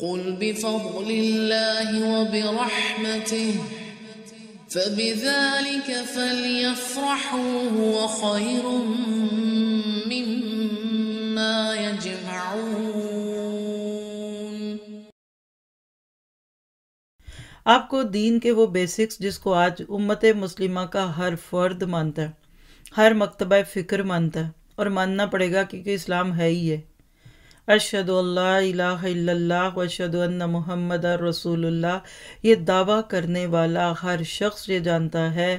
قل بفضل الله وبرحمته فبذلك فليفرحوا هو خير مما يجمعون आपको दीन के वो बेसिक्स जिसको आज उम्मत मुस्लिमा का हर फर्द मानता है हर मकतबा फ़िक्र मानता है और मानना पड़ेगा क्योंकि इस्लाम है ही है अशद अल्लाह मोहम्मद रसूलुल्लाह ये दावा करने वाला हर शख्स ये जानता है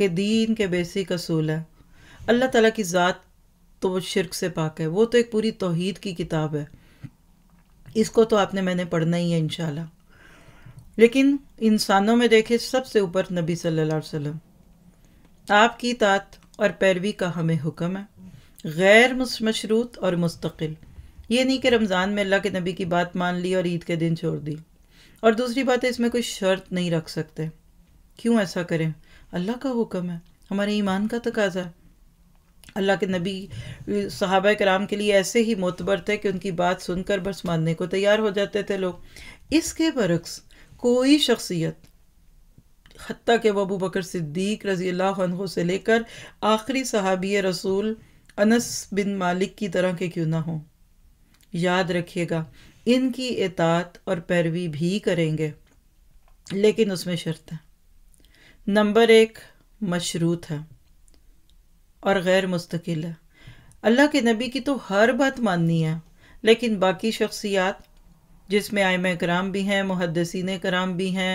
कि दीन के बेसिक असूल हैं अल्लाह ताला की ज़ात तो वो शिरक से पाक है वो तो एक पूरी तोहद की किताब है इसको तो आपने मैंने पढ़ना ही है इनशाला लेकिन इंसानों में देखे सबसे ऊपर नबी सल्लल्लाहु अलैहि वसल्लम आपकी तात और पैरवी का हमें हुक्म है गैर मशरूत और मुस्तकिल ये नहीं कि रमज़ान में अल्लाह के नबी की बात मान ली और ईद के दिन छोड़ दी और दूसरी बात है इसमें कोई शर्त नहीं रख सकते क्यों ऐसा करें अल्लाह का हुक्म है हमारे ईमान का तकाजा है अल्लाह के नबी साहब कराम के लिए ऐसे ही मोतबर थे कि उनकी बात सुनकर बस मानने को तैयार हो जाते थे लोग इसके बरक्स कोई शख्सियत हती के बबू बकर सिद्दीक रज़ी अल्लाह से लेकर आखिरी सहाबी रसूल अनस बिन मालिक की तरह के क्यों ना हों याद रखिएगा इनकी इतात और पैरवी भी करेंगे लेकिन उसमें शर्त है नंबर एक मशरूत है और गैर मुस्तकिल है अल्लाह के नबी की तो हर बात माननी है लेकिन बाकी शख्सियात जिसमें आयम कराम भी हैं मुहदसिन कराम भी हैं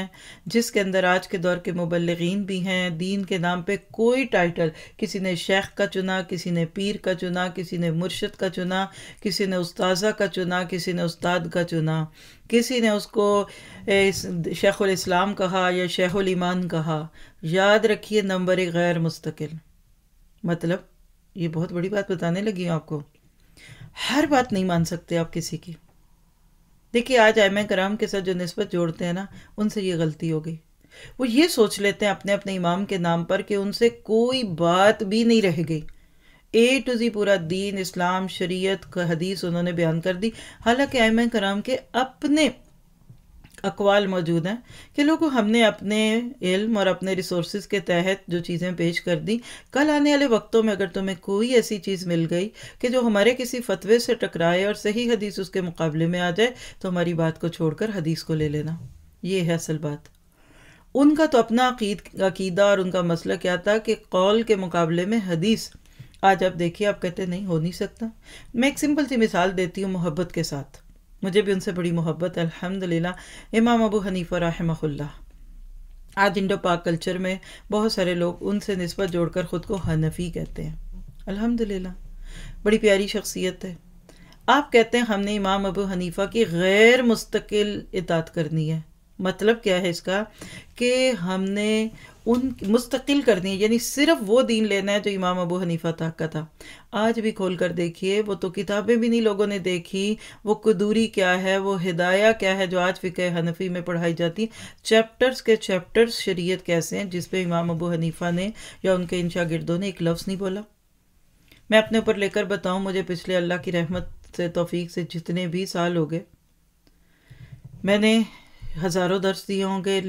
जिसके अंदर आज के दौर के मुबलगिन भी हैं दीन के नाम पर कोई टाइटल किसी ने शेख का चुना किसी ने पीर का चुना किसी ने मुर्शद का चुना किसी ने उस्ताजा का चुना किसी ने उस्ताद का चुना किसी ने उसको शेख़ुलस्लाम कहा या शेख़ुलईमान कहा याद रखिए नंबर एक गैर मुस्तकिल मतलब ये बहुत बड़ी बात बताने लगी हूँ आपको हर बात नहीं मान सकते आप किसी की देखिए आज आयम कराम के साथ जो नस्बत जोड़ते हैं ना उनसे ये गलती हो गई वो ये सोच लेते हैं अपने अपने इमाम के नाम पर कि उनसे कोई बात भी नहीं रह गई ए टू जी पूरा दीन इस्लाम शरीयत हदीस उन्होंने बयान कर दी हालांकि आयम कराम के अपने अकवाल मौजूद हैं कि लोगों हमने अपने इल्म और अपने रिसोर्स के तहत जो चीज़ें पेश कर दी कल आने वाले वक्तों में अगर तुम्हें कोई ऐसी चीज़ मिल गई कि जो हमारे किसी फतवे से टकराए और सही हदीस उसके मुकाबले में आ जाए तो हमारी बात को छोड़कर हदीस को ले लेना ये है असल बात उनका तो अपना अकीद अकीदा और उनका मसला क्या था कि कौल के मुकाबले में हदीस आज आप देखिए आप कहते नहीं हो नहीं सकता मैं एक सिंपल सी मिसाल देती हूँ मोहब्बत के साथ मुझे भी उनसे बड़ी मोहब्बत अल्हम्दुलिल्लाह इमाम अबू हनीफ़ा रहमहुल्ला आज इंडो पाक कल्चर में बहुत सारे लोग उनसे नस्बत जोड़कर ख़ुद को हनफी कहते हैं अल्हम्दुलिल्लाह बड़ी प्यारी शख्सियत है आप कहते हैं हमने इमाम अबू हनीफ़ा की गैर मुस्तकिल इतात करनी है मतलब क्या है इसका कि हमने उन मुस्तकिल करनी है यानी सिर्फ वो दीन लेना है जो इमाम अबू हनीफा तक का था आज भी खोल कर देखिए वो तो किताबें भी नहीं लोगों ने देखी वो कदूरी क्या है वो हिदाया क्या है जो आज फ़िक हनफी में पढ़ाई जाती है चैप्टर्स के चैप्टर्स शरीयत कैसे हैं जिस पे इमाम अबू हनीफा ने या उनके इन शागिर्दों ने एक लफ्ज़ नहीं बोला मैं अपने ऊपर लेकर बताऊँ मुझे पिछले अल्लाह की रहमत से तोफ़ी से जितने भी साल हो गए मैंने हज़ारों दर्श दिए होंगे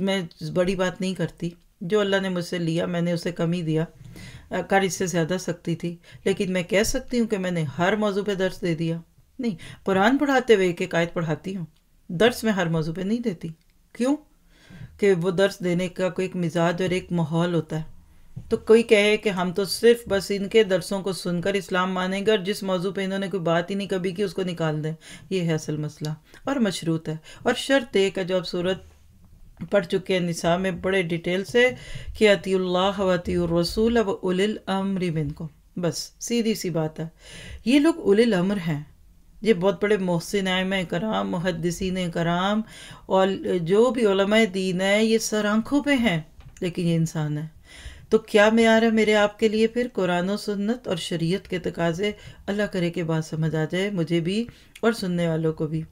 मैं बड़ी बात नहीं करती जो अल्लाह ने मुझसे लिया मैंने उसे कम ही दिया कर इससे ज़्यादा सकती थी लेकिन मैं कह सकती हूँ कि मैंने हर मौजू पे दर्स दे दिया नहीं कुरान पढ़ाते हुए एक एक आयत पढ़ाती हूँ दर्स में हर मौजू पे नहीं देती क्यों कि वो दर्स देने का कोई एक मिजाज और एक माहौल होता है तो कोई कहे कि हम तो सिर्फ बस इनके दर्सों को सुनकर इस्लाम मानेंगे और जिस मौजू पे इन्होंने कोई बात ही नहीं कभी की उसको निकाल दें ये है असल मसला और मशरूत है और शर्त एक है जो आप सूरत पढ़ चुके हैं निसा में बड़े डिटेल से कि अतील्लाह वतीसोल व उलिल अमरी बिन को बस सीधी सी बात है ये लोग उलिल अमर हैं ये बहुत बड़े मोहसिन कराम मुहदसिन कराम और जो भी दीन है ये सर आँखों पर हैं लेकिन ये इंसान है तो क्या मैार है मेरे आपके लिए फिर कुरान सन्नत सुन्नत और शरीयत के तकाजे अल्लाह करे के बाद समझ आ जाए मुझे भी और सुनने वालों को भी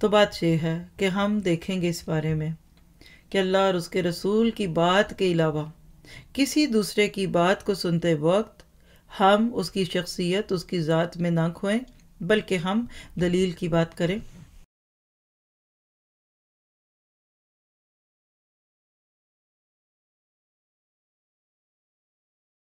तो बात यह है कि हम देखेंगे इस बारे में कि अल्लाह और उसके रसूल की बात के अलावा किसी दूसरे की बात को सुनते वक्त हम उसकी शख्सियत उसकी ज़ात में ना खोएं बल्कि हम दलील की बात करें